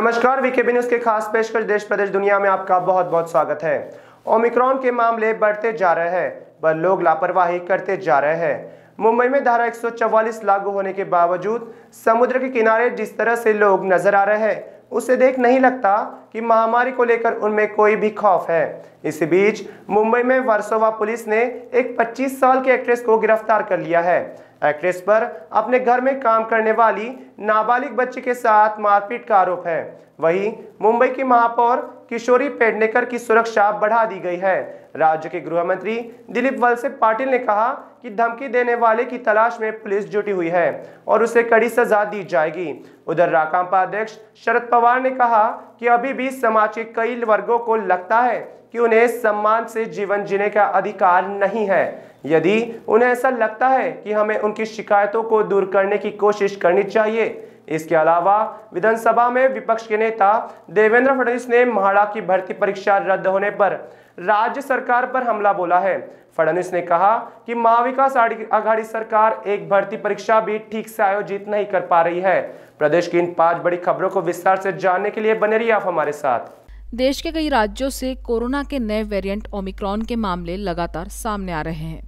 नमस्कार B news के खास पेशकश देश प्रदेश दुनिया में आपका बहुत बहुत स्वागत है ओमिक्रॉन के मामले बढ़ते जा रहे हैं पर लोग लापरवाही करते जा रहे हैं मुंबई में धारा 144 लागू होने के बावजूद समुद्र के किनारे जिस तरह से लोग नजर आ रहे हैं उसे देख नहीं लगता कि महामारी को लेकर उनमें कोई भी खौफ है इसी बीच मुंबई में वर्सोवा पुलिस ने एक 25 साल के एक्ट्रेस को गिरफ्तार कर लिया है एक्ट्रेस पर अपने घर में काम करने वाली नाबालिग बच्ची के साथ मारपीट का आरोप है वहीं मुंबई की महापौर किशोरी पेडनेकर की सुरक्षा बढ़ा दी गई है राज्य के गृह मंत्री दिलीप वलसे पाटिल ने कहा कि धमकी देने वाले की तलाश में पुलिस जुटी हुई है और उसे कड़ी सजा दी जाएगी उधर राकांपा अध्यक्ष शरद पवार ने कहा कि अभी भी समाज के कई वर्गों को लगता है कि उन्हें सम्मान से जीवन जीने का अधिकार नहीं है यदि उन्हें ऐसा लगता है कि हमें उनकी शिकायतों को दूर करने की कोशिश करनी चाहिए इसके अलावा विधानसभा में विपक्ष के नेता देवेंद्र फडणवीस ने महाड़ा की भर्ती परीक्षा रद्द होने पर राज्य सरकार पर हमला बोला है फडणवीस ने कहा कि महाविकास आघाड़ी सरकार एक भर्ती परीक्षा भी ठीक से आयोजित नहीं कर पा रही है प्रदेश की इन पांच बड़ी खबरों को विस्तार से जानने के लिए बने रही आप हमारे साथ देश के कई राज्यों से कोरोना के नए वेरिएंट ओमिक्रॉन के मामले लगातार सामने आ रहे हैं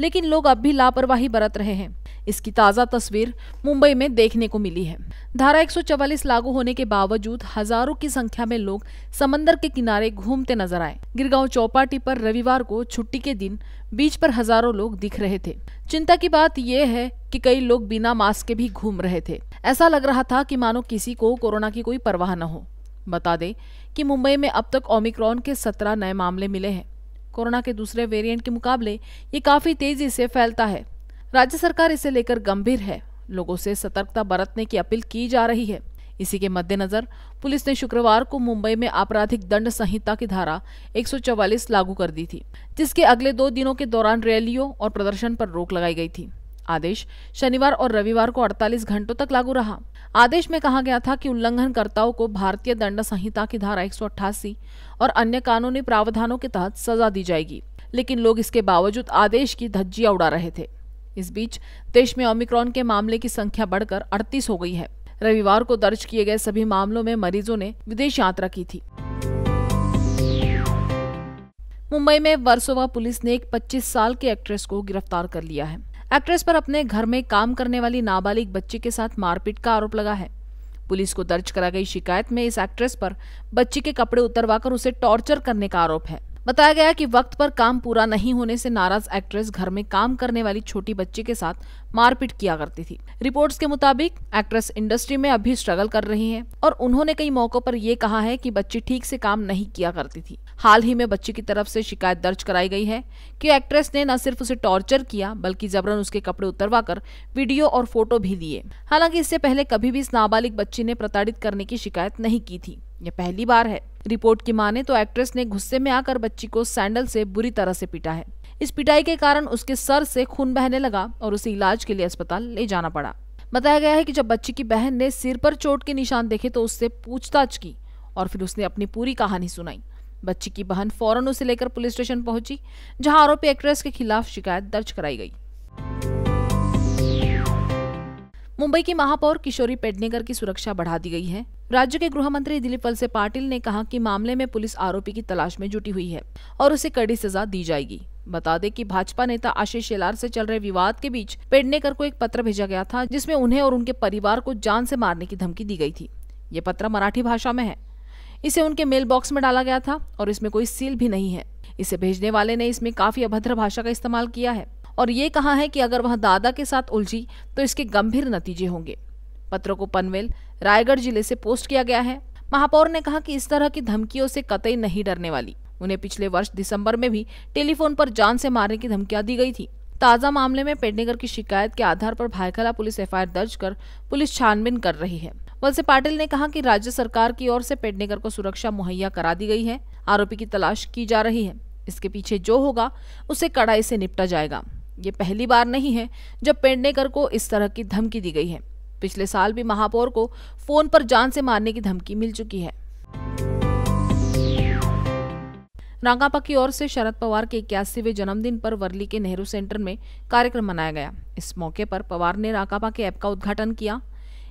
लेकिन लोग अब भी लापरवाही बरत रहे हैं इसकी ताज़ा तस्वीर मुंबई में देखने को मिली है धारा 144 लागू होने के बावजूद हजारों की संख्या में लोग समंदर के किनारे घूमते नजर आए गिरगांव चौपाटी पर रविवार को छुट्टी के दिन बीच पर हजारों लोग दिख रहे थे चिंता की बात यह है कि कई लोग बिना मास्क के भी घूम रहे थे ऐसा लग रहा था कि मानो किसी को कोरोना की कोई परवाह न हो बता दें कि मुंबई में अब तक ओमिक्रॉन के सत्रह नए मामले मिले हैं कोरोना के दूसरे वेरिएंट के मुकाबले ये काफ़ी तेजी से फैलता है राज्य सरकार इसे लेकर गंभीर है लोगों से सतर्कता बरतने की अपील की जा रही है इसी के मद्देनजर पुलिस ने शुक्रवार को मुंबई में आपराधिक दंड संहिता की धारा 144 लागू कर दी थी जिसके अगले दो दिनों के दौरान रैलियों और प्रदर्शन पर रोक लगाई गई थी आदेश शनिवार और रविवार को 48 घंटों तक लागू रहा आदेश में कहा गया था कि उल्लंघनकर्ताओं को भारतीय दंड संहिता की धारा एक और अन्य कानूनी प्रावधानों के तहत सजा दी जाएगी लेकिन लोग इसके बावजूद आदेश की धज्जियां उड़ा रहे थे इस बीच देश में ओमिक्रॉन के मामले की संख्या बढ़कर अड़तीस हो गई है रविवार को दर्ज किए गए सभी मामलों में मरीजों ने विदेश यात्रा की थी मुंबई में वर्सोवा पुलिस ने एक 25 साल के एक्ट्रेस को गिरफ्तार कर लिया है एक्ट्रेस पर अपने घर में काम करने वाली नाबालिग बच्ची के साथ मारपीट का आरोप लगा है पुलिस को दर्ज करा गई शिकायत में इस एक्ट्रेस पर बच्ची के कपड़े उतरवाकर उसे टॉर्चर करने का आरोप है बताया गया कि वक्त पर काम पूरा नहीं होने से नाराज एक्ट्रेस घर में काम करने वाली छोटी बच्ची के साथ मारपीट किया करती थी रिपोर्ट्स के मुताबिक एक्ट्रेस इंडस्ट्री में अभी स्ट्रगल कर रही हैं और उन्होंने कई मौकों पर ये कहा है कि बच्ची ठीक से काम नहीं किया करती थी हाल ही में बच्ची की तरफ से शिकायत दर्ज कराई गई है कि एक्ट्रेस ने न सिर्फ उसे टॉर्चर किया बल्कि जबरन उसके कपड़े उतरवा कर वीडियो और फोटो भी दिए हालांकि इससे पहले कभी भी इस नाबालिग बच्ची ने प्रताड़ित करने की शिकायत नहीं की थी यह पहली बार है रिपोर्ट की माने तो एक्ट्रेस ने गुस्से में आकर बच्ची को सैंडल से बुरी तरह से पीटा है इस पिटाई के कारण उसके सर से खून बहने लगा और उसे इलाज के लिए अस्पताल ले जाना पड़ा बताया गया है कि जब बच्ची की बहन ने सिर पर चोट के निशान देखे तो उससे पूछताछ की और फिर उसने अपनी पूरी कहानी सुनाई बच्ची की बहन फौरन उसे लेकर पुलिस स्टेशन पहुंची जहां आरोपी एक्ट्रेस के खिलाफ शिकायत दर्ज कराई गई मुंबई की महापौर किशोरी पेडनेकर की सुरक्षा बढ़ा दी गई है राज्य के गृह मंत्री दिलीप वलसे पाटिल ने कहा कि मामले में पुलिस आरोपी की तलाश में जुटी हुई है और उसे कड़ी सजा दी जाएगी बता दें कि भाजपा नेता आशीष शेलार से चल रहे विवाद के बीच पेडनेकर को एक पत्र भेजा गया था जिसमें उन्हें और उनके परिवार को जान से मारने की धमकी दी गई थी ये पत्र मराठी भाषा में है इसे उनके मेल बॉक्स में डाला गया था और इसमें कोई सील भी नहीं है इसे भेजने वाले ने इसमें काफी अभद्र भाषा का इस्तेमाल किया है और ये कहा है कि अगर वह दादा के साथ उलझी तो इसके गंभीर नतीजे होंगे पत्रों को पनवेल रायगढ़ जिले से पोस्ट किया गया है महापौर ने कहा कि इस तरह की धमकियों से कतई नहीं डरने वाली उन्हें पिछले वर्ष दिसंबर में भी टेलीफोन पर जान से मारने की धमकियां दी गई थी ताजा मामले में पेडनेकर की शिकायत के आधार पर भाईखला पुलिस एफ दर्ज कर पुलिस छानबीन कर रही है वलसे पाटिल ने कहा कि राज्य सरकार की ओर से पेडनेकर को सुरक्षा मुहैया करा दी गई है आरोपी की तलाश की जा रही है इसके पीछे जो होगा उसे कड़ाई से निपटा जाएगा ये पहली बार नहीं है जब पेडनेकर को इस तरह की धमकी दी गई है पिछले साल भी महापौर को फोन पर जान से मारने की धमकी मिल चुकी है रांगापा की ओर से शरद पवार के इक्यासीवे जन्मदिन पर वर्ली के नेहरू सेंटर में कार्यक्रम मनाया गया इस मौके पर पवार ने रांगापा के ऐप का उद्घाटन किया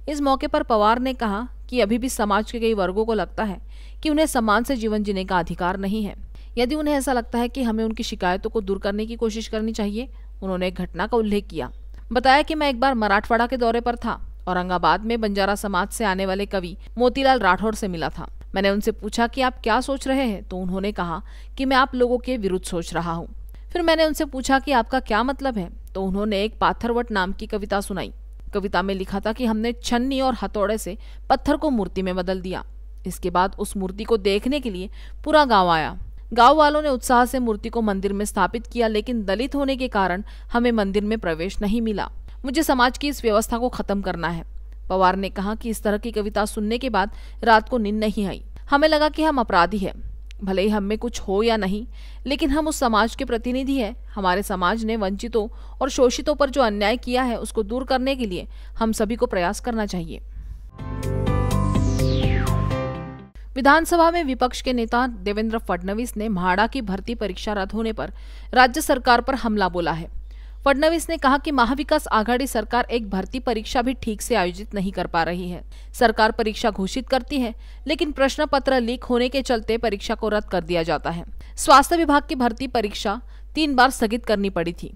इस मौके पर पवार ने कहा कि अभी भी समाज के कई वर्गों को लगता है कि उन्हें सम्मान से जीवन जीने का अधिकार नहीं है यदि उन्हें ऐसा लगता है कि हमें उनकी शिकायतों को दूर करने की कोशिश करनी चाहिए उन्होंने घटना का उल्लेख किया बताया कि मैं एक बार मराठवाड़ा के दौरे पर था औरंगाबाद में बंजारा समाज से आने वाले कवि मोतीलाल राठौर से मिला था मैंने उनसे पूछा कि आप क्या सोच रहे हैं तो उन्होंने कहा कि मैं आप लोगों के विरुद्ध सोच रहा हूँ फिर मैंने उनसे पूछा कि आपका क्या मतलब है तो उन्होंने एक पाथरवट नाम की कविता सुनाई कविता में लिखा था कि हमने छन्नी और हथौड़े से पत्थर को मूर्ति में बदल दिया इसके बाद उस मूर्ति को देखने के लिए पूरा गांव आया गांव वालों ने उत्साह से मूर्ति को मंदिर में स्थापित किया लेकिन दलित होने के कारण हमें मंदिर में प्रवेश नहीं मिला मुझे समाज की इस व्यवस्था को खत्म करना है पवार ने कहा कि इस तरह की कविता सुनने के बाद रात को नींद नहीं आई हमें लगा कि हम अपराधी है भले ही हम में कुछ हो या नहीं लेकिन हम उस समाज के प्रतिनिधि हैं हमारे समाज ने वंचितों और शोषितों पर जो अन्याय किया है उसको दूर करने के लिए हम सभी को प्रयास करना चाहिए विधानसभा में विपक्ष के नेता देवेंद्र फडणवीस ने म्हाड़ा की भर्ती परीक्षा रद्द होने पर राज्य सरकार पर हमला बोला है फडणवीस ने कहा कि महाविकास आघाड़ी सरकार एक भर्ती परीक्षा भी ठीक से आयोजित नहीं कर पा रही है सरकार परीक्षा घोषित करती है लेकिन प्रश्न पत्र लीक होने के चलते परीक्षा को रद्द कर दिया जाता है स्वास्थ्य विभाग की भर्ती परीक्षा तीन बार स्थगित करनी पड़ी थी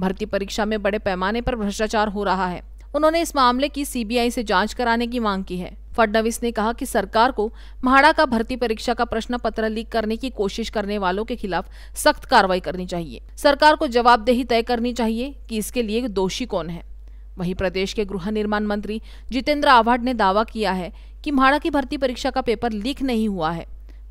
भर्ती परीक्षा में बड़े पैमाने पर भ्रष्टाचार हो रहा है उन्होंने इस मामले की सीबीआई से जांच कराने की मांग की है फडनवीस ने कहा कि सरकार को म्हाड़ा का भर्ती परीक्षा का प्रश्न पत्र लीक करने की कोशिश करने वालों के खिलाफ सख्त कार्रवाई करनी चाहिए सरकार को जवाबदेही तय करनी चाहिए कि इसके लिए दोषी कौन है वहीं प्रदेश के गृह निर्माण मंत्री जितेंद्र आवाड ने दावा किया है कि म्हाड़ा की भर्ती परीक्षा का पेपर लीक नहीं हुआ है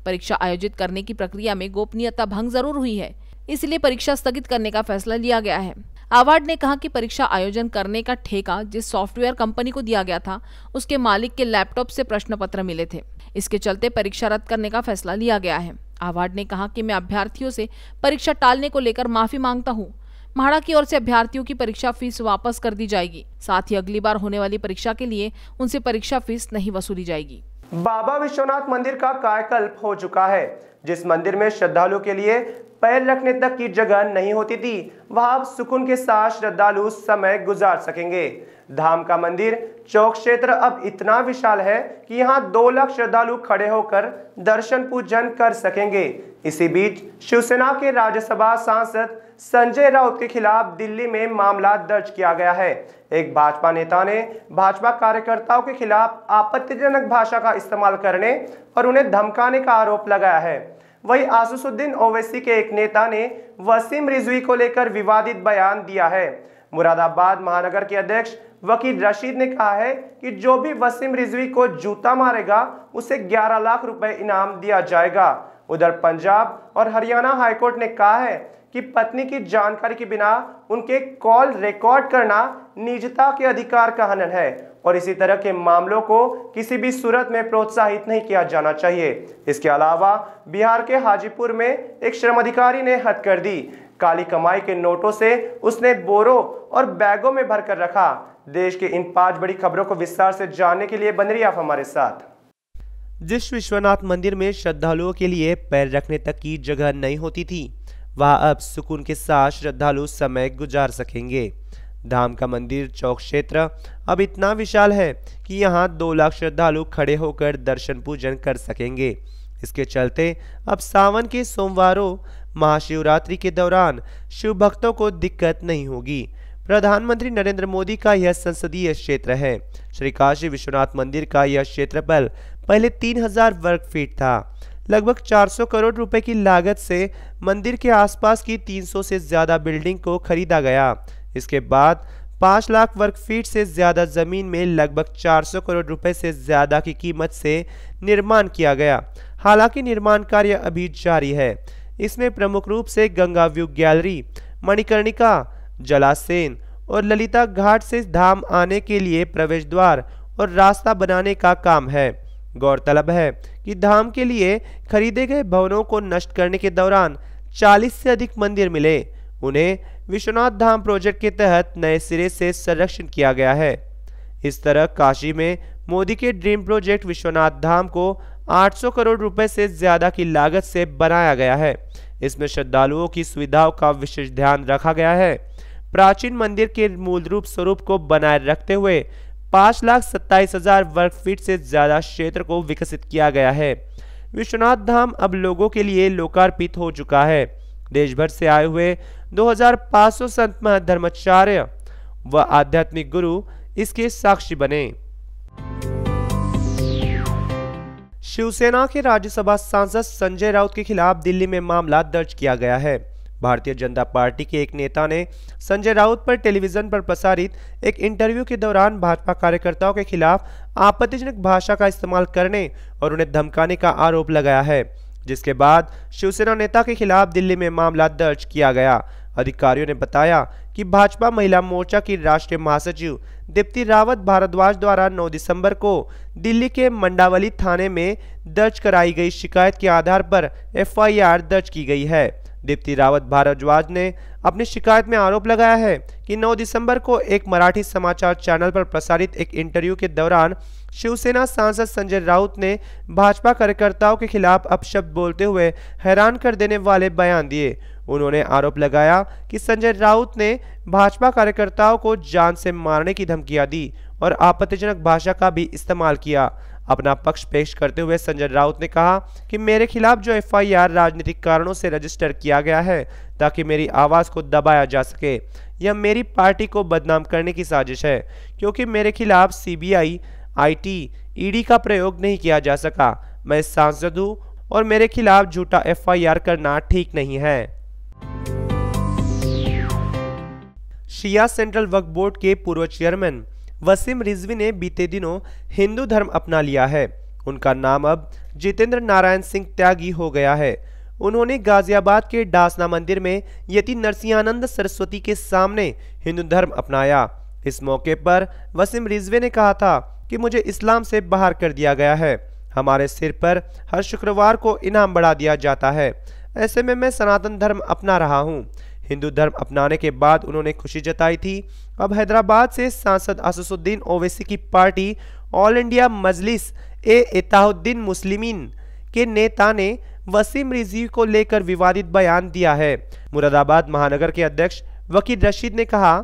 परीक्षा आयोजित करने की प्रक्रिया में गोपनीयता भंग जरूर हुई है इसलिए परीक्षा स्थगित करने का फैसला लिया गया है आवार्ड ने कहा कि परीक्षा आयोजन करने का ठेका जिस सॉफ्टवेयर कंपनी को दिया गया था उसके मालिक के लैपटॉप से प्रश्न पत्र मिले थे इसके चलते परीक्षा रद्द करने का फैसला लिया गया है आवार्ड ने कहा कि मैं अभ्यर्थियों से परीक्षा टालने को लेकर माफी मांगता हूँ म्हाड़ा की ओर से अभ्यर्थियों की परीक्षा फीस वापस कर दी जाएगी साथ ही अगली बार होने वाली परीक्षा के लिए उनसे परीक्षा फीस नहीं वसूली जाएगी बाबा विश्वनाथ मंदिर का कायकल्प हो चुका है जिस मंदिर में श्रद्धालु के लिए पैर रखने तक की जगह नहीं होती थी वहां अब सुकून के साथ श्रद्धालु समय गुजार सकेंगे धाम का मंदिर चौक क्षेत्र अब इतना विशाल है कि यहां दो लाख श्रद्धालु खड़े होकर दर्शन पूजन कर सकेंगे इसी बीच शिवसेना के राज्यसभा सांसद संजय राउत के खिलाफ दिल्ली में मामला दर्ज किया गया है एक भाजपा नेता ने भाजपा कार्यकर्ताओं के खिलाफ आपत्तिजनक भाषा का इस्तेमाल करने और उन्हें धमकाने का आरोप लगाया है वही आसुसुद्दीन ओवैसी के एक नेता ने वसीम रिजवी को लेकर विवादित बयान दिया है मुरादाबाद महानगर के अध्यक्ष वकील रशीद ने कहा है कि जो भी वसीम रिजवी को जूता मारेगा उसे 11 लाख रुपए इनाम दिया जाएगा उधर पंजाब और हरियाणा हाईकोर्ट ने कहा है कि पत्नी की जानकारी के बिना उनके कॉल रिकॉर्ड करना निजता के अधिकार का हनन है और इसी तरह के मामलों को किसी भी सूरत में प्रोत्साहित नहीं किया जाना चाहिए इसके अलावा बिहार के हाजीपुर में एक श्रम अधिकारी ने हद कर दी काली कमाई के नोटों से उसने बोरों और बैगों में भरकर रखा देश के इन पांच बड़ी खबरों को विस्तार से जानने के लिए बन रही आप हमारे साथ जिस विश्वनाथ मंदिर में श्रद्धालुओं के लिए पैर रखने तक की जगह नहीं होती थी वह अब सुकून के साथ श्रद्धालु समय गुजार सकेंगे धाम का मंदिर चौक क्षेत्र अब इतना विशाल है कि यहाँ दो लाख श्रद्धालु खड़े होकर दर्शन पूजन कर सकेंगे इसके चलते अब सावन के सोमवारों महाशिवरात्रि के दौरान शिव भक्तों को दिक्कत नहीं होगी प्रधानमंत्री नरेंद्र मोदी का यह संसदीय क्षेत्र है श्री काशी विश्वनाथ मंदिर का यह क्षेत्रफल पहले 3000 वर्ग फीट था लगभग 400 करोड़ रुपए की लागत से मंदिर के आसपास की 300 से ज़्यादा बिल्डिंग को खरीदा गया इसके बाद पाँच लाख वर्ग फीट से ज़्यादा ज़मीन में लगभग 400 करोड़ रुपए से ज़्यादा की कीमत से निर्माण किया गया हालांकि निर्माण कार्य अभी जारी है इसमें प्रमुख रूप से गंगा व्यू गैलरी मणिकर्णिका जलासेन और ललिता घाट से धाम आने के लिए प्रवेश द्वार और रास्ता बनाने का काम है गौरतलब है कि धाम के लिए खरीदे गए भवनों को नष्ट करने के दौरान 40 से अधिक मंदिर मिले उन्हें विश्वनाथ धाम प्रोजेक्ट के तहत नए सिरे से संरक्षण किया गया है इस तरह काशी में मोदी के ड्रीम प्रोजेक्ट विश्वनाथ धाम को 800 करोड़ रुपए से ज़्यादा की लागत से बनाया गया है इसमें श्रद्धालुओं की सुविधाओं का विशेष ध्यान रखा गया है प्राचीन मंदिर के मूल रूप स्वरूप को बनाए रखते हुए पाँच लाख सत्ताईस हजार वर्ग फीट से ज़्यादा क्षेत्र को विकसित किया गया है विश्वनाथ धाम अब लोगों के लिए लोकार्पित हो चुका है देश भर से आए हुए 2500 संत धर्माचार्य व आध्यात्मिक गुरु इसके साक्षी बने शिवसेना के राज्यसभा सांसद संजय राउत के खिलाफ दिल्ली में मामला दर्ज किया गया है भारतीय जनता पार्टी के एक नेता ने संजय राउत पर टेलीविजन पर प्रसारित एक इंटरव्यू के दौरान भाजपा कार्यकर्ताओं के खिलाफ आपत्तिजनक भाषा का इस्तेमाल करने और उन्हें धमकाने का आरोप लगाया है जिसके बाद शिवसेना नेता के खिलाफ दिल्ली में मामला दर्ज किया गया अधिकारियों ने बताया कि भाजपा महिला मोर्चा की राष्ट्रीय महासचिव दीप्ति रावत भारद्वाज द्वारा 9 दिसंबर को दिल्ली के मंडावली थाने में दर्ज कराई गई शिकायत के आधार पर एफआईआर दर्ज की गई है दीप्ति रावत भारद्वाज ने अपनी शिकायत में आरोप लगाया है कि 9 दिसंबर को एक मराठी समाचार चैनल पर प्रसारित एक इंटरव्यू के दौरान शिवसेना सांसद संजय राउत ने भाजपा कार्यकर्ताओं के खिलाफ अपशब्द बोलते हुए हैरान कर देने वाले बयान दिए उन्होंने आरोप लगाया कि संजय राउत ने भाजपा कार्यकर्ताओं को जान से मारने की धमकियां दी और आपत्तिजनक भाषा का भी इस्तेमाल किया अपना पक्ष पेश करते हुए संजय राउत ने कहा कि मेरे खिलाफ जो एफआईआर राजनीतिक कारणों से रजिस्टर किया गया है ताकि मेरी आवाज़ को दबाया जा सके यह मेरी पार्टी को बदनाम करने की साजिश है क्योंकि मेरे खिलाफ सीबीआई, आईटी, ईडी का प्रयोग नहीं किया जा सका मैं सांसद हूँ और मेरे खिलाफ झूठा एफआईआर करना ठीक नहीं है शिया सेंट्रल वक्फ बोर्ड के पूर्व चेयरमैन वसीम रिजवी ने बीते दिनों हिंदू धर्म अपना लिया है उनका नाम अब जितेंद्र नारायण सिंह त्यागी हो गया है उन्होंने गाजियाबाद के डासना मंदिर में यति नरसिंहानंद सरस्वती के सामने हिंदू धर्म अपनाया इस मौके पर वसीम रिजवे ने कहा था कि मुझे इस्लाम से बाहर कर दिया गया है हमारे सिर पर हर शुक्रवार को इनाम बढ़ा दिया जाता है ऐसे में मैं सनातन धर्म अपना रहा हूँ हिंदू धर्म अपनाने के बाद उन्होंने खुशी जताई थी अब हैदराबाद से सांसद असुसुद्दीन ओवैसी की पार्टी ऑल इंडिया मजलिस ए एताउद्दीन मुस्लिमीन के नेता ने वसीम रिजी को लेकर विवादित बयान दिया है मुरादाबाद महानगर के अध्यक्ष वकील रशीद ने कहा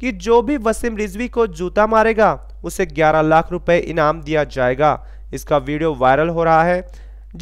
कि जो भी वसीम रिजवी को जूता मारेगा उसे 11 लाख रुपए इनाम दिया जाएगा इसका वीडियो वायरल हो रहा है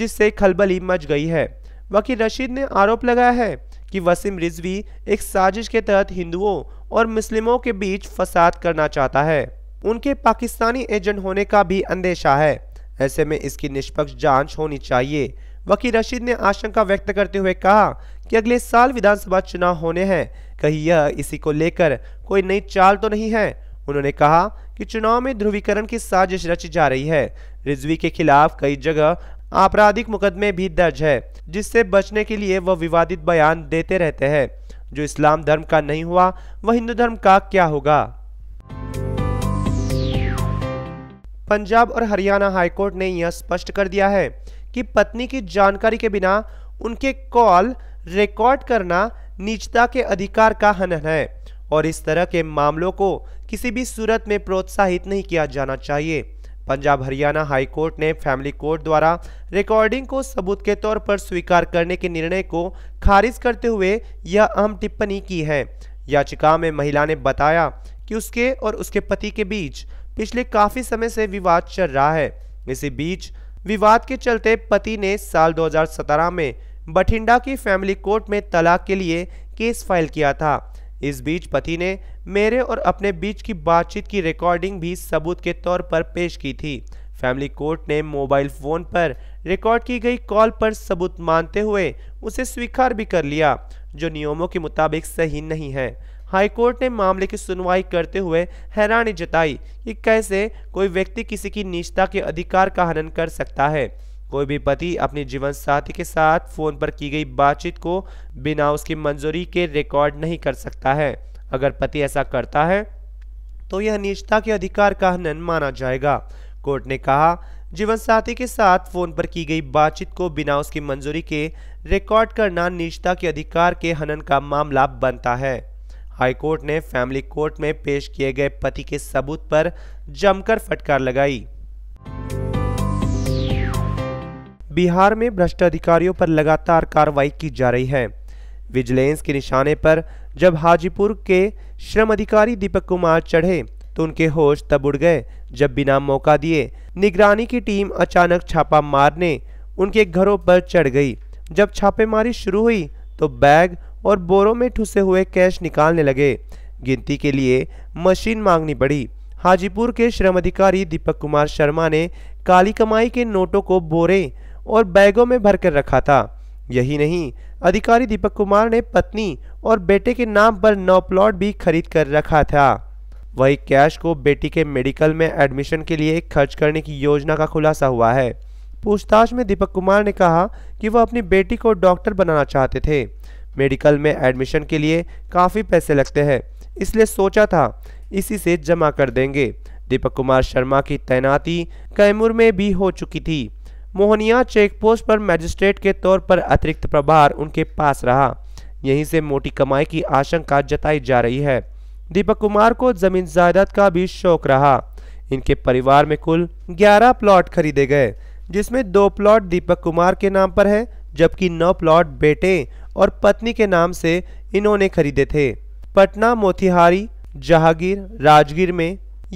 जिससे खलबली मच गई है वकील रशीद ने आरोप लगाया है कि वसीम रिजवी एक साजिश के तहत हिंदुओं और मुस्लिमों के बीच फसाद करना चाहता है उनके पाकिस्तानी एजेंट होने का भी अंदेशा है ऐसे में इसकी निष्पक्ष जांच होनी चाहिए वकील रशीद ने आशंका व्यक्त करते हुए कहा कि अगले साल विधानसभा चुनाव होने हैं कहीं यह इसी को लेकर कोई नई चाल तो नहीं है उन्होंने कहा कि चुनाव में ध्रुवीकरण की साजिश रची जा रही है रिजवी के खिलाफ कई जगह आपराधिक मुकदमे भी दर्ज है जिससे बचने के लिए वह विवादित बयान देते रहते हैं जो इस्लाम धर्म का नहीं हुआ वह हिंदू धर्म का क्या होगा पंजाब और हरियाणा हाईकोर्ट ने यह स्पष्ट कर दिया है कि पत्नी की जानकारी के बिना उनके कॉल रिकॉर्ड करना निजता के अधिकार का हनन है और इस तरह के मामलों को किसी भी सूरत में प्रोत्साहित नहीं किया जाना चाहिए पंजाब हरियाणा हाईकोर्ट ने फैमिली कोर्ट द्वारा रिकॉर्डिंग को सबूत के तौर पर स्वीकार करने के निर्णय को खारिज करते हुए यह अहम टिप्पणी की है याचिका में महिला ने बताया कि उसके और उसके पति के बीच पिछले काफ़ी समय से विवाद चल रहा है इसी बीच विवाद के चलते पति ने साल 2017 में बठिंडा की फैमिली कोर्ट में तलाक के लिए केस फाइल किया था इस बीच पति ने मेरे और अपने बीच की बातचीत की रिकॉर्डिंग भी सबूत के तौर पर पेश की थी फैमिली कोर्ट ने मोबाइल फोन पर रिकॉर्ड की गई कॉल पर सबूत मानते हुए उसे स्वीकार भी कर लिया जो नियमों के मुताबिक सही नहीं है हाईकोर्ट ने मामले की सुनवाई करते हुए हैरानी जताई कि कैसे कोई व्यक्ति किसी की निजता के अधिकार का हनन कर सकता है कोई भी पति अपने जीवन साथी के साथ फ़ोन पर की गई बातचीत को बिना उसकी मंजूरी के रिकॉर्ड नहीं कर सकता है अगर पति ऐसा करता है तो यह निजता के अधिकार का हनन माना जाएगा कोर्ट ने कहा जीवन साथी के साथ फोन पर की गई बातचीत को बिना उसकी मंजूरी के रिकॉर्ड करना निजता के अधिकार के हनन का मामला बनता है हाईकोर्ट ने फैमिली कोर्ट में पेश किए गए पति के सबूत पर जमकर फटकार लगाई बिहार में भ्रष्टाधिकारियों पर लगातार कार्रवाई की जा रही है विजिलेंस के निशाने पर जब हाजीपुर के श्रम अधिकारी दीपक कुमार चढ़े तो उनके होश तब उड़ गए जब बिना मौका दिए निगरानी की टीम अचानक छापा मारने उनके घरों पर चढ़ गई जब छापेमारी शुरू हुई तो बैग और बोरों में ठुसे हुए कैश निकालने लगे गिनती के लिए मशीन मांगनी पड़ी हाजीपुर के श्रम अधिकारी दीपक कुमार शर्मा ने काली कमाई के नोटों को बोरे और बैगों में भरकर रखा था यही नहीं अधिकारी दीपक कुमार ने पत्नी और बेटे के नाम पर नौ प्लॉट भी खरीद कर रखा था वही कैश को बेटी के मेडिकल में एडमिशन के लिए खर्च करने की योजना का खुलासा हुआ है पूछताछ में दीपक कुमार ने कहा कि वह अपनी बेटी को डॉक्टर बनाना चाहते थे मेडिकल में एडमिशन के लिए काफ़ी पैसे लगते हैं इसलिए सोचा था इसी से जमा कर देंगे दीपक कुमार शर्मा की तैनाती कैमूर में भी हो चुकी थी मोहनिया चेक पोस्ट पर मैजिस्ट्रेट के तौर पर अतिरिक्त प्रभार उनके पास रहा यहीं से मोटी कमाई की आशंका जताई जा रही है दीपक कुमार को जमीन जायदाद का भी शौक रहा इनके परिवार में कुल 11 प्लॉट खरीदे गए जिसमें दो प्लॉट दीपक कुमार के नाम पर है जबकि नौ प्लॉट बेटे और पत्नी के नाम से इन्होंने खरीदे थे पटना मोतिहारी जहांगीर राजगीर में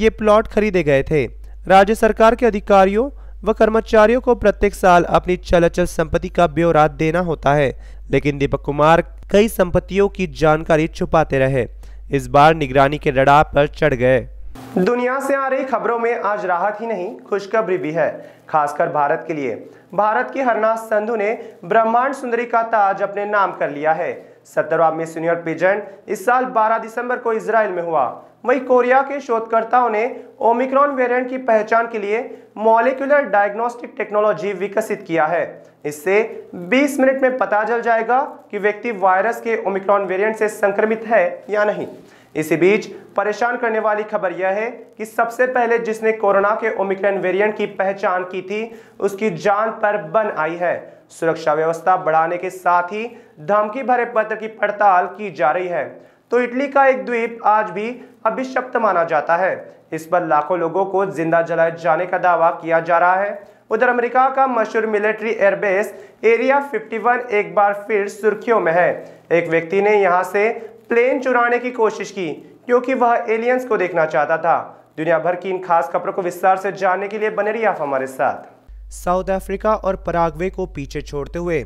ये प्लॉट खरीदे गए थे राज्य सरकार के अधिकारियों व कर्मचारियों को प्रत्येक साल अपनी चल अचल संपत्ति का ब्यौरा देना होता है लेकिन दीपक कुमार कई संपत्तियों की जानकारी छुपाते रहे इस बार निगरानी के रडार पर चढ़ गए दुनिया से आ रही खबरों में आज राहत ही नहीं खुशखबरी भी है खासकर भारत के लिए भारत की हरनाथ संधु ने ब्रह्मांड सुंदरी का ताज अपने नाम कर लिया है सत्तरवा मिस यूनियन पेजेंट इस साल 12 दिसंबर को इसराइल में हुआ वहीं कोरिया के शोधकर्ताओं ने ओमिक्रॉन वेरिएंट की पहचान के लिए मॉलिकुलर डायग्नोस्टिक टेक्नोलॉजी विकसित किया है इससे 20 मिनट में पता चल जाएगा कि व्यक्ति वायरस के ओमिक्रॉन वेरिएंट से संक्रमित है या नहीं इसी बीच परेशान करने वाली खबर यह है कि सबसे पहले जिसने कोरोना के ओमिक्रॉन वेरियंट की पहचान की थी उसकी जान पर बन आई है सुरक्षा व्यवस्था बढ़ाने के साथ ही धमकी भरे पत्र की पड़ताल की जा रही है तो इटली का एक द्वीप आज भी अभिशप्त माना जाता है इस पर लाखों लोगों को जिंदा जलाए जाने का दावा किया जा रहा है उधर अमेरिका का मशहूर मिलिट्री एयरबेस एरिया 51 एक बार फिर सुर्खियों में है एक व्यक्ति ने यहां से प्लेन चुराने की कोशिश की क्योंकि वह एलियंस को देखना चाहता था दुनिया भर की इन खास खबरों को विस्तार से जानने के लिए बने रही आप हमारे साथ साउथ अफ्रीका और पराग्वे को पीछे छोड़ते हुए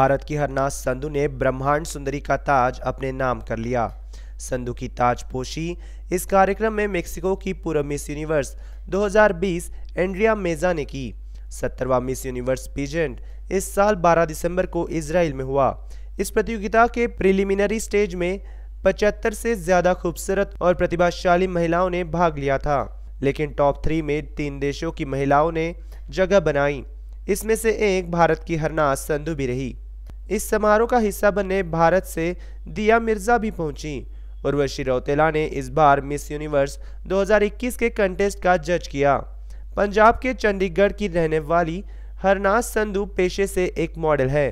भारत की हरनाथ संधु ने ब्रह्मांड सुंदरी का ताज अपने नाम कर लिया संधु की ताजपोशी इस कार्यक्रम में मेक्सिको की पूर्व मिस यूनिवर्स 2020 एंड्रिया मेजा ने की सत्तरवा मिस यूनिवर्स पीजेंट इस साल 12 दिसंबर को इसराइल में हुआ इस प्रतियोगिता के प्रिलिमिनरी स्टेज में पचहत्तर से ज़्यादा खूबसूरत और प्रतिभाशाली महिलाओं ने भाग लिया था लेकिन टॉप थ्री में तीन देशों की महिलाओं ने जगह बनाई इसमें से एक भारत की हरनाज संधु भी रही इस समारोह का हिस्सा बनने भारत से दिया मिर्जा भी पहुंची उर्वशी रौतेला ने इस बार मिस यूनिवर्स 2021 के कंटेस्ट का जज किया पंजाब के चंडीगढ़ की रहने वाली हरनाज संधू पेशे से एक मॉडल है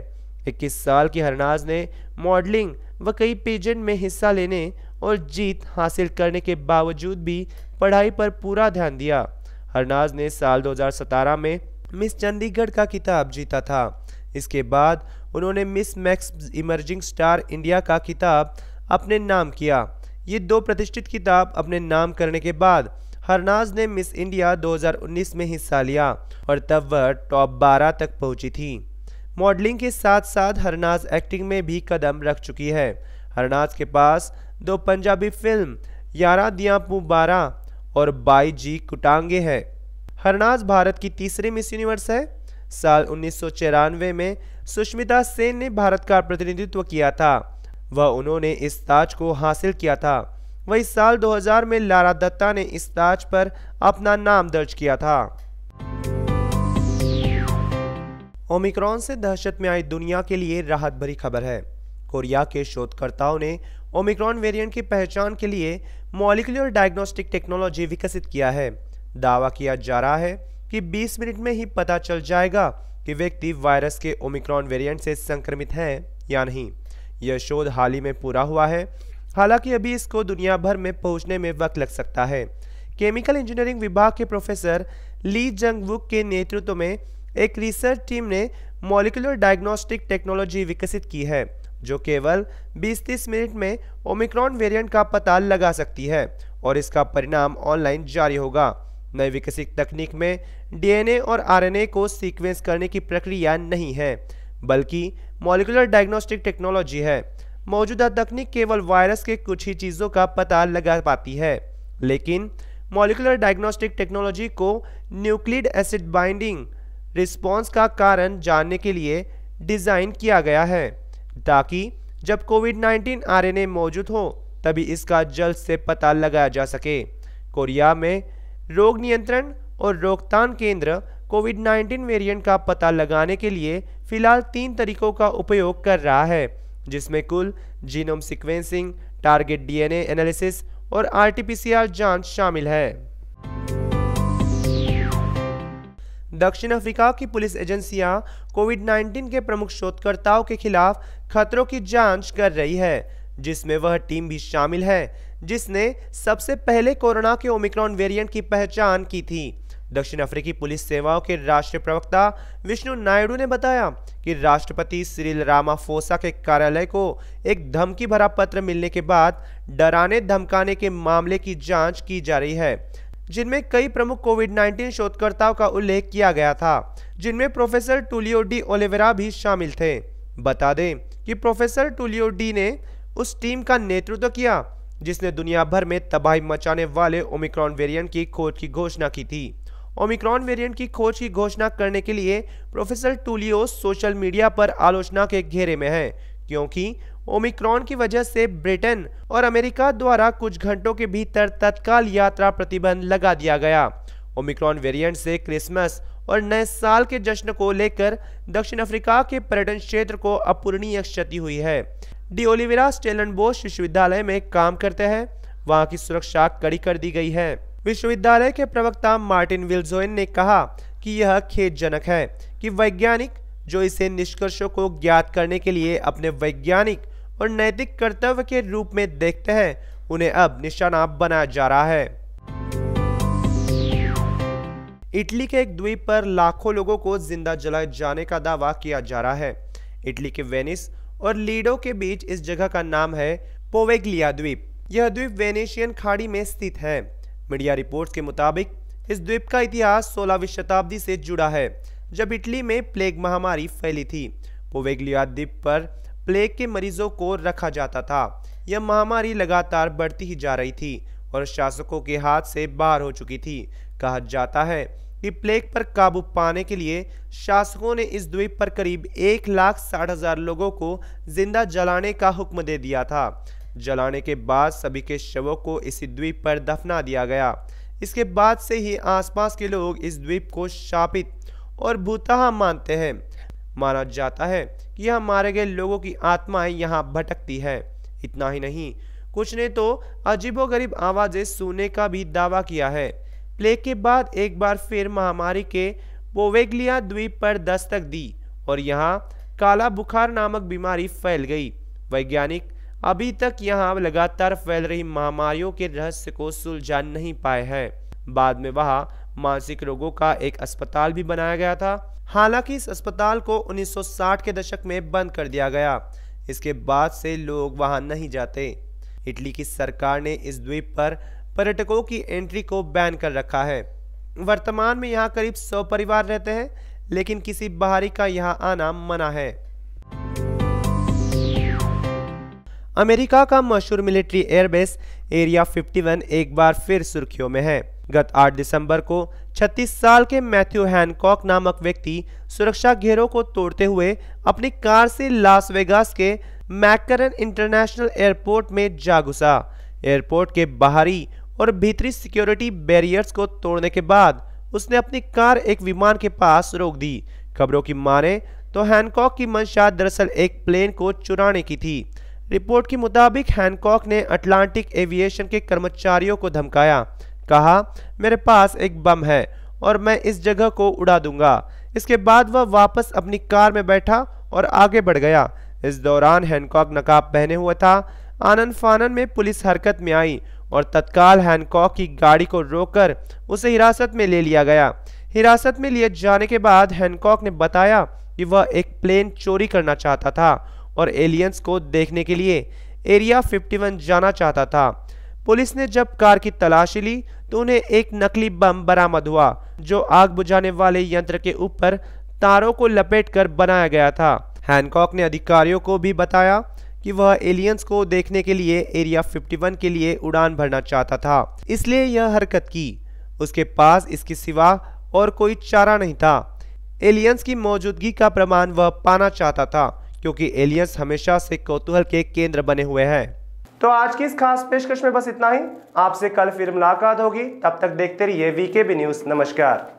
21 साल की हरनाज ने मॉडलिंग व कई पेजेंट में हिस्सा लेने और जीत हासिल करने के बावजूद भी पढ़ाई पर पूरा ध्यान दिया हरनाज ने साल 2017 में मिस चंडीगढ़ का किताब जीता था इसके बाद उन्होंने Miss Max Emerging Star India का किताब अपने नाम किया ये दो प्रतिष्ठित किताब अपने नाम करने के बाद हरनाज ने मिस इंडिया 2019 में हिस्सा लिया और तब वह टॉप 12 तक पहुंची थी मॉडलिंग के साथ साथ हरनाज एक्टिंग में भी कदम रख चुकी है हरनाज के पास दो पंजाबी फिल्म यारा दिया बारा और बाई जी कुटांगे है हरनाज भारत की तीसरी मिस यूनिवर्स है साल उन्नीस में सुष्मिता सेन ने भारत का प्रतिनिधित्व किया था व उन्होंने इस ताज को हासिल किया था वही साल 2000 में लारा दत्ता ने इस ताज पर अपना नाम दर्ज किया था ओमिक्रॉन से दहशत में आई दुनिया के लिए राहत भरी खबर है कोरिया के शोधकर्ताओं ने ओमिक्रॉन वेरिएंट की पहचान के लिए मॉलिकुलर डायग्नोस्टिक टेक्नोलॉजी विकसित किया है दावा किया जा रहा है कि 20 मिनट में ही पता चल जाएगा कि व्यक्ति वायरस के ओमिक्रॉन वेरिएंट से संक्रमित हैं या नहीं यह शोध हाल ही में पूरा हुआ है हालांकि अभी इसको दुनिया भर में पहुंचने में वक्त लग सकता है केमिकल इंजीनियरिंग विभाग के प्रोफेसर ली जंग वुक के नेतृत्व में एक रिसर्च टीम ने मोलिकुलर डायग्नोस्टिक टेक्नोलॉजी विकसित की है जो केवल 20-30 मिनट में ओमिक्रॉन वेरिएंट का पता लगा सकती है और इसका परिणाम ऑनलाइन जारी होगा नई विकसित तकनीक में डीएनए और आरएनए को सीक्वेंस करने की प्रक्रिया नहीं है बल्कि मॉलिकुलर डायग्नोस्टिक टेक्नोलॉजी है मौजूदा तकनीक केवल वायरस के कुछ ही चीज़ों का पता लगा पाती है लेकिन मॉलिकुलर डायग्नोस्टिक टेक्नोलॉजी को न्यूक्लिड एसिड बाइंडिंग रिस्पॉन्स का कारण जानने के लिए डिज़ाइन किया गया है ताकि जब कोविड 19 आरएनए मौजूद हो तभी इसका जल्द से पता लगाया जा सके कोरिया में रोग नियंत्रण और रोकथाम केंद्र कोविड 19 वेरिएंट का पता लगाने के लिए फिलहाल तीन तरीकों का उपयोग कर रहा है जिसमें कुल genome sequencing target DNA analysis और आरटीपीसीआर जांच शामिल है दक्षिण अफ्रीका की पुलिस एजेंसियां कोविड 19 के प्रमुख शोधकर्ताओं के खिलाफ खतरों की जांच कर रही है जिसमें वह टीम भी शामिल है जिसने सबसे पहले कोरोना के ओमिक्रॉन वेरिएंट की पहचान की थी दक्षिण अफ्रीकी पुलिस सेवाओं के राष्ट्रीय प्रवक्ता विष्णु नायडू ने बताया कि राष्ट्रपति सिरिल रामाफोसा के कार्यालय को एक धमकी भरा पत्र मिलने के बाद डराने धमकाने के मामले की जांच की जा रही है जिनमें कई प्रमुख कोविड 19 शोधकर्ताओं का उल्लेख किया गया था जिनमें प्रोफेसर टूलियो डी ओलिवेरा भी शामिल थे बता दें कि प्रोफेसर टूलियो डी ने उस टीम का नेतृत्व किया जिसने दुनिया भर में तबाही मचाने वाले ओमिक्रॉन वेरिएंट की खोज की घोषणा की थी ओमिक्रॉन वेरिएंट की खोज की घोषणा करने के लिए प्रोफेसर टूलियो सोशल मीडिया पर आलोचना के घेरे में हैं क्योंकि ओमिक्रॉन की वजह से ब्रिटेन और अमेरिका द्वारा कुछ घंटों के भीतर तत्काल यात्रा प्रतिबंध लगा दिया गया ओमिक्रॉन वेरिएंट से क्रिसमस और नए साल के जश्न को लेकर दक्षिण अफ्रीका के पर्यटन क्षेत्र को अपूर्णीय क्षति हुई है डी ओलिवेरा स्टेलन बोस विश्वविद्यालय में काम करते हैं वहाँ की सुरक्षा कड़ी कर दी गई है विश्वविद्यालय के प्रवक्ता मार्टिन विल्जोइन ने कहा कि यह खेदजनक है कि वैज्ञानिक जो इसे निष्कर्षों को ज्ञात करने के लिए अपने वैज्ञानिक और नैतिक कर्तव्य के रूप में देखते हैं उन्हें अब निशाना बनाया जा रहा है इटली के एक द्वीप पर लाखों लोगों को जिंदा जलाए जाने का दावा किया जा रहा है इटली के वेनिस और लीडो के बीच इस जगह का नाम है पोवेग्लिया द्वीप यह द्वीप वेनेशियन खाड़ी में स्थित है मीडिया रिपोर्ट्स के मुताबिक इस द्वीप का इतिहास सोलहवीं शताब्दी से जुड़ा है जब इटली में प्लेग महामारी फैली थी पोवेग्लिया द्वीप पर प्लेग के मरीजों को रखा जाता था यह महामारी लगातार बढ़ती ही जा रही थी और शासकों के हाथ से बाहर हो चुकी थी कहा जाता है कि प्लेग पर काबू पाने के लिए शासकों ने इस द्वीप पर करीब एक लाख साठ हजार लोगों को जिंदा जलाने का हुक्म दे दिया था जलाने के बाद सभी के शवों को इसी द्वीप पर दफना दिया गया इसके बाद से ही आसपास के लोग इस द्वीप को शापित और भूतहा मानते हैं माना जाता है कि यहाँ मारे गए लोगों की आत्माएं यहाँ भटकती है इतना ही नहीं कुछ ने तो अजीबोगरीब आवाज़ें सुनने का भी दावा किया है प्लेग के बाद एक बार फिर महामारी के पोवेगलिया द्वीप पर दस्तक दी और यहाँ काला बुखार नामक बीमारी फैल गई वैज्ञानिक अभी तक यहाँ लगातार फैल रही महामारियों के रहस्य को सुलझा नहीं पाए हैं बाद में वहाँ मानसिक रोगों का एक अस्पताल भी बनाया गया था हालांकि इस अस्पताल को 1960 के दशक में बंद कर दिया गया इसके बाद से लोग वहां नहीं जाते इटली की सरकार ने इस द्वीप पर पर्यटकों की एंट्री को बैन कर रखा है वर्तमान में यहाँ करीब सौ परिवार रहते हैं लेकिन किसी बाहरी का यहाँ आना मना है अमेरिका का मशहूर मिलिट्री एयरबेस एरिया 51 एक बार फिर सुर्खियों में है गत 8 दिसंबर को 36 साल के मैथ्यू हैनकॉक नामक व्यक्ति सुरक्षा घेरों को तोड़ते हुए अपनी कार से लास वेगास के मैकरन इंटरनेशनल एयरपोर्ट में जा घुसा एयरपोर्ट के बाहरी और भीतरी सिक्योरिटी बैरियर्स को तोड़ने के बाद उसने अपनी कार एक विमान के पास रोक दी खबरों की माने तो हैनकॉक की मंशा दरअसल एक प्लेन को चुराने की थी रिपोर्ट के मुताबिक हैंकॉक ने अटलांटिक एविएशन के कर्मचारियों को धमकाया कहा मेरे पास एक बम है और मैं इस जगह को उड़ा दूंगा इसके बाद वह वापस अपनी कार में बैठा और आगे बढ़ गया इस दौरान हैंकॉक नकाब पहने हुआ था आनंद फानन में पुलिस हरकत में आई और तत्काल हैंकॉक की गाड़ी को रोककर उसे हिरासत में ले लिया गया हिरासत में लिए जाने के बाद हैंकॉक ने बताया कि वह एक प्लेन चोरी करना चाहता था और एलियंस को देखने के लिए एरिया 51 जाना चाहता था पुलिस ने जब कार की तलाशी ली तो उन्हें एक नकली बम बरामद हुआ जो आग बुझाने वाले यंत्र के ऊपर तारों को लपेट कर बनाया गया था हैंकॉक ने अधिकारियों को भी बताया कि वह एलियंस को देखने के लिए एरिया 51 के लिए उड़ान भरना चाहता था इसलिए यह हरकत की उसके पास इसके सिवा और कोई चारा नहीं था एलियंस की मौजूदगी का प्रमाण वह पाना चाहता था क्योंकि एलियंस हमेशा से कौतूहल के केंद्र बने हुए हैं तो आज की इस खास पेशकश में बस इतना ही आपसे कल फिर मुलाकात होगी तब तक देखते रहिए वीके बी न्यूज़ नमस्कार